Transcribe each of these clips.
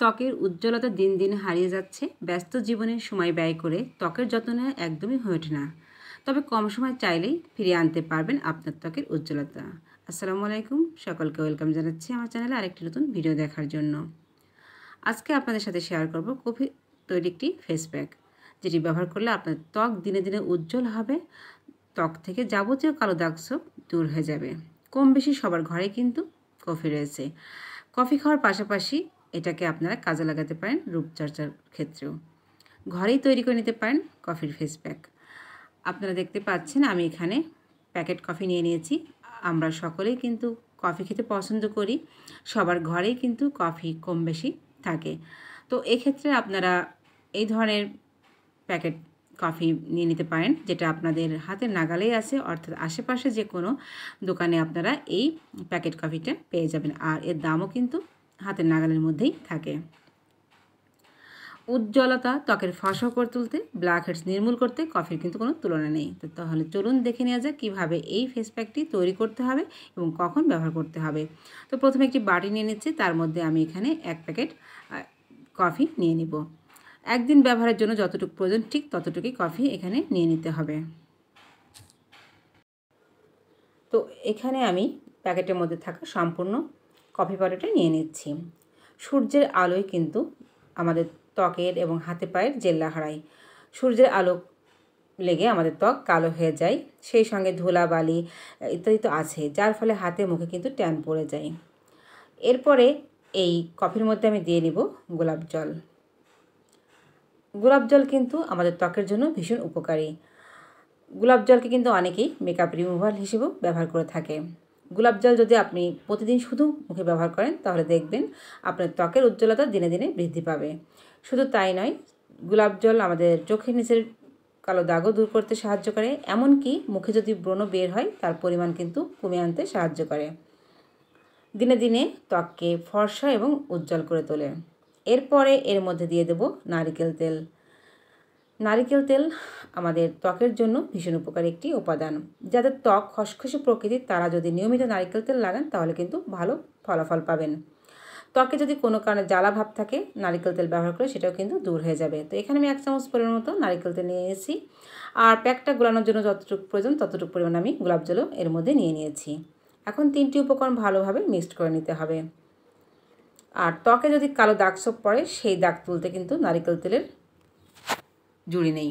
ত্বকের উজ্জ্বলতা দিন দিন হারিয়ে যাচ্ছে ব্যস্ত জীবনে সময় ব্যয় করে ত্বকের যত্ন একদমই হয়ে ওঠে না তবে কম সময় চাইলেই ফিরিয়ে আনতে পারবেন আপনার ত্বকের উজ্জ্বলতা আসসালামু আলাইকুম সকলকে ওয়েলকাম জানাচ্ছি আমার চ্যানেলে আরেকটি নতুন ভিডিও দেখার জন্য আজকে আপনাদের সাথে শেয়ার করব কফি তৈরি একটি ফেস প্যাক যেটি ব্যবহার করলে আপনার ত্বক দিনে দিনে উজ্জ্বল হবে ত্বক থেকে যাবতীয় কালো দাগ সব দূর হয়ে যাবে কম বেশি সবার ঘরে কিন্তু কফি রয়েছে কফি খাওয়ার পাশাপাশি এটাকে আপনারা কাজে লাগাতে পারেন রূপচর্চার ক্ষেত্রেও ঘরেই তৈরি করে নিতে পারেন কফির ফেস প্যাক আপনারা দেখতে পাচ্ছেন আমি এখানে প্যাকেট কফি নিয়ে নিয়েছি আমরা সকলেই কিন্তু কফি খেতে পছন্দ করি সবার ঘরেই কিন্তু কফি কম বেশি থাকে তো এক্ষেত্রে আপনারা এই ধরনের প্যাকেট কফি নিয়ে নিতে পারেন যেটা আপনাদের হাতের নাগালেই আছে অর্থাৎ আশেপাশে যে কোনো দোকানে আপনারা এই প্যাকেট কফিটা পেয়ে যাবেন আর এর দামও কিন্তু হাতের নাগালের মধ্যেই থাকে উজ্জ্বলতা ত্বকের ফাঁসও করে তুলতে ব্ল্যাক হেডস নির্মূল করতে কফির কিন্তু কোনো তুলনা নেই তো তাহলে চলুন দেখে নেওয়া যাক কীভাবে এই ফেস প্যাকটি তৈরি করতে হবে এবং কখন ব্যবহার করতে হবে তো প্রথমে একটি বাটি নিয়ে নিচ্ছি তার মধ্যে আমি এখানে এক প্যাকেট কফি নিয়ে নিব একদিন ব্যবহারের জন্য যতটুকু প্রয়োজন ঠিক ততটুকুই কফি এখানে নিয়ে নিতে হবে তো এখানে আমি প্যাকেটের মধ্যে থাকা সম্পূর্ণ কফি পাউডারটা নিয়ে নিচ্ছি সূর্যের আলোয় কিন্তু আমাদের ত্বকের এবং হাতে পায়ের জেল্লা হারায় সূর্যের আলো লেগে আমাদের ত্বক কালো হয়ে যায় সেই সঙ্গে ধুলা বালি ইত্যাদি তো আছে যার ফলে হাতে মুখে কিন্তু ট্যান পড়ে যায় এরপরে এই কফির মধ্যে আমি দিয়ে নিব গোলাপ জল গোলাপ জল কিন্তু আমাদের ত্বকের জন্য ভীষণ উপকারী গোলাপ জলকে কিন্তু অনেকেই মেকআপ রিমুভাল হিসেবেও ব্যবহার করে থাকে গোলাপ জল যদি আপনি প্রতিদিন শুধু মুখে ব্যবহার করেন তাহলে দেখবেন আপনার ত্বকের উজ্জ্বলতা দিনে দিনে বৃদ্ধি পাবে শুধু তাই নয় গোলাপ জল আমাদের চোখের নিচের কালো দাগও দূর করতে সাহায্য করে এমনকি মুখে যদি ব্রণ বের হয় তার পরিমাণ কিন্তু কমে আনতে সাহায্য করে দিনে দিনে ত্বককে ফর্সা এবং উজ্জ্বল করে তোলে এরপরে এর মধ্যে দিয়ে দেব নারিকেল তেল নারিকেল তেল আমাদের ত্বকের জন্য ভীষণ উপকারী একটি উপাদান যাদের ত্বক খসখসে প্রকৃতির তারা যদি নিয়মিত নারিকেল তেল লাগান তাহলে কিন্তু ভালো ফলাফল পাবেন ত্বকে যদি কোনো কারণে জ্বালা ভাব থাকে নারিকেল তেল ব্যবহার করে সেটাও কিন্তু দূর হয়ে যাবে তো এখানে আমি এক চামচ পরিমাণ মতো নারিকেল তেল নিয়ে এসেছি আর প্যাকটা গোলানোর জন্য যতটুকু প্রয়োজন ততটুকু পরিমাণ আমি গোলাপ জলও এর মধ্যে নিয়ে নিয়েছি এখন তিনটি উপকরণ ভালোভাবে মিক্সড করে নিতে হবে আর ত্বকে যদি কালো দাগ সব পড়ে সেই দাগ তুলতে কিন্তু নারিকেল তেলের জুড়ি নেই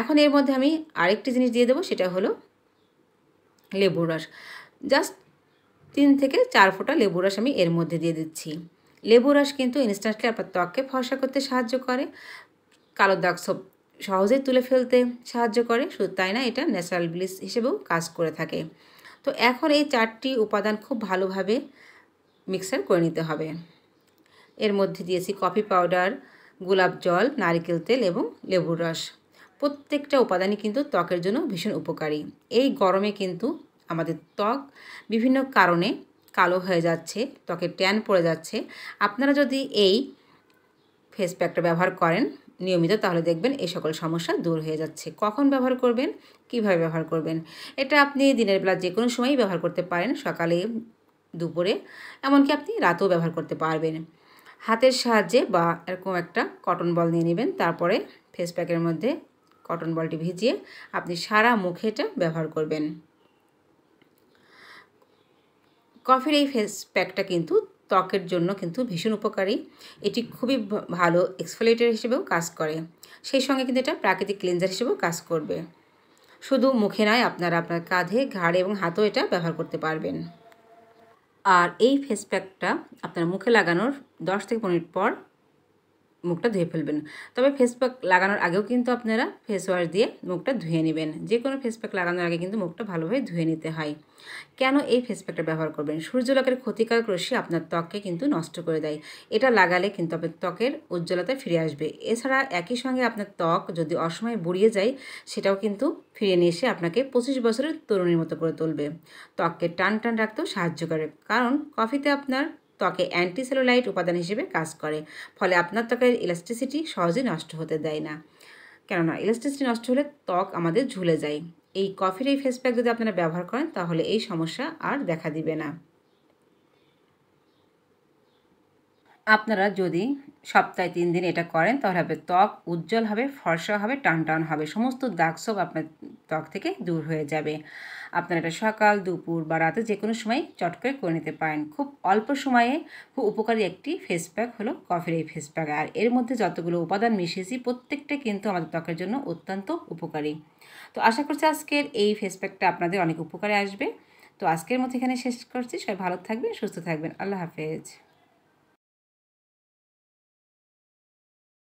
এখন এর মধ্যে আমি আরেকটি জিনিস দিয়ে দেবো সেটা হলো লেবুর রস জাস্ট তিন থেকে চার ফোঁটা লেবু রস আমি এর মধ্যে দিয়ে দিচ্ছি লেবু রস কিন্তু ইনস্ট্যান্টলি আপনার ত্বককে ফর্সা করতে সাহায্য করে কালো দাগ সব সহজেই তুলে ফেলতে সাহায্য করে শুধু তাই না এটা ন্যাচারাল ব্লিচ হিসেবেও কাজ করে থাকে তো এখন এই চারটি উপাদান খুব ভালোভাবে মিক্সার করে নিতে হবে এর মধ্যে দিয়েছি কফি পাউডার গোলাপ জল নারিকেল তেল এবং লেবুর রস প্রত্যেকটা উপাদানই কিন্তু ত্বকের জন্য ভীষণ উপকারী এই গরমে কিন্তু আমাদের ত্বক বিভিন্ন কারণে কালো হয়ে যাচ্ছে ত্বকে ট্যান পড়ে যাচ্ছে আপনারা যদি এই ফেস প্যাকটা ব্যবহার করেন নিয়মিত তাহলে দেখবেন এই সকল সমস্যা দূর হয়ে যাচ্ছে কখন ব্যবহার করবেন কিভাবে ব্যবহার করবেন এটা আপনি দিনের বেলা যে কোনো সময়ই ব্যবহার করতে পারেন সকালে দুপুরে এমনকি আপনি রাতেও ব্যবহার করতে পারবেন হাতের সাহায্যে বা এরকম একটা কটন বল নিয়ে নেবেন তারপরে ফেস প্যাকের মধ্যে কটন বলটি ভিজিয়ে আপনি সারা মুখে এটা ব্যবহার করবেন কফির এই ফেস প্যাকটা কিন্তু ত্বকের জন্য কিন্তু ভীষণ উপকারী এটি খুবই ভালো এক্সফোলেটার হিসেবেও কাজ করে সেই সঙ্গে কিন্তু এটা প্রাকৃতিক ক্লিনজার হিসেবেও কাজ করবে শুধু মুখে নয় আপনারা আপনার কাঁধে ঘাড়ে এবং হাতেও এটা ব্যবহার করতে পারবেন আর এই ফেস প্যাকটা আপনারা মুখে লাগানোর দশ থেকে পনেরো মিনিট পর মুখটা ধুয়ে ফেলবেন তবে ফেস প্যাক লাগানোর আগেও কিন্তু আপনারা ফেস ওয়াশ দিয়ে মুখটা ধুয়ে নেবেন যে কোনো ফেস প্যাক লাগানোর আগে কিন্তু মুখটা ভালোভাবে ধুয়ে নিতে হয় কেন এই ফেস প্যাকটা ব্যবহার করবেন সূর্যলোকের ক্ষতিকারক রশ্মি আপনার ত্বককে কিন্তু নষ্ট করে দেয় এটা লাগালে কিন্তু আপনার ত্বকের উজ্জ্বলতা ফিরে আসবে এছাড়া একই সঙ্গে আপনার ত্বক যদি অসময়ে বুড়িয়ে যায় সেটাও কিন্তু ফিরিয়ে নিয়ে এসে আপনাকে পঁচিশ বছরের তরুণীর মতো করে তুলবে ত্বককে টান টান রাখতেও সাহায্য করে কারণ কফিতে আপনার ত্বকে অ্যান্টিসেলুলাইট উপাদান হিসেবে কাজ করে ফলে আপনার ত্বকের ইলাস্টিসিটি সহজে নষ্ট হতে দেয় না কেননা ইলাস্টিসিটি নষ্ট হলে ত্বক আমাদের ঝুলে যায় এই কফির এই ফেস প্যাক যদি আপনারা ব্যবহার করেন তাহলে এই সমস্যা আর দেখা দিবে না আপনারা যদি সপ্তাহে তিন দিন এটা করেন তাহলে হবে ত্বক উজ্জ্বল হবে ফর্সা হবে টান টান হবে সমস্ত দাগসব আপনার ত্বক থেকে দূর হয়ে যাবে আপনারা এটা সকাল দুপুর বা রাতে যে কোনো সময় চট করে করে নিতে পারেন খুব অল্প সময়ে খুব উপকারী একটি ফেস প্যাক হলো কফির এই ফেস প্যাক আর এর মধ্যে যতগুলো উপাদান মিশিয়েছি প্রত্যেকটা কিন্তু আমাদের ত্বকের জন্য অত্যন্ত উপকারী তো আশা করছি আজকের এই ফেস প্যাকটা আপনাদের অনেক উপকারে আসবে তো আজকের মতো এখানে শেষ করছি সবাই ভালো থাকবেন সুস্থ থাকবেন আল্লাহ হাফেজ